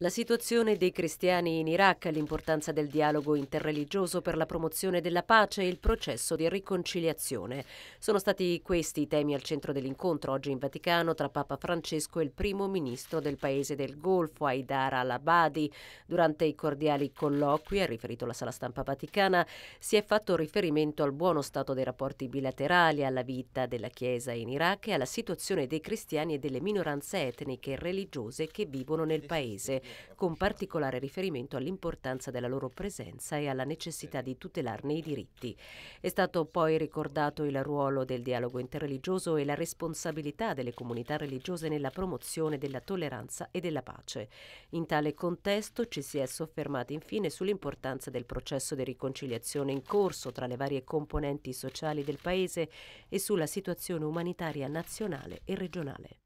La situazione dei cristiani in Iraq, l'importanza del dialogo interreligioso per la promozione della pace e il processo di riconciliazione. Sono stati questi i temi al centro dell'incontro oggi in Vaticano tra Papa Francesco e il primo ministro del paese del Golfo, Aidar al-Abadi. Durante i cordiali colloqui, ha riferito la sala stampa vaticana, si è fatto riferimento al buono stato dei rapporti bilaterali, alla vita della Chiesa in Iraq e alla situazione dei cristiani e delle minoranze etniche e religiose che vivono nel paese con particolare riferimento all'importanza della loro presenza e alla necessità di tutelarne i diritti. È stato poi ricordato il ruolo del dialogo interreligioso e la responsabilità delle comunità religiose nella promozione della tolleranza e della pace. In tale contesto ci si è soffermati infine sull'importanza del processo di riconciliazione in corso tra le varie componenti sociali del Paese e sulla situazione umanitaria nazionale e regionale.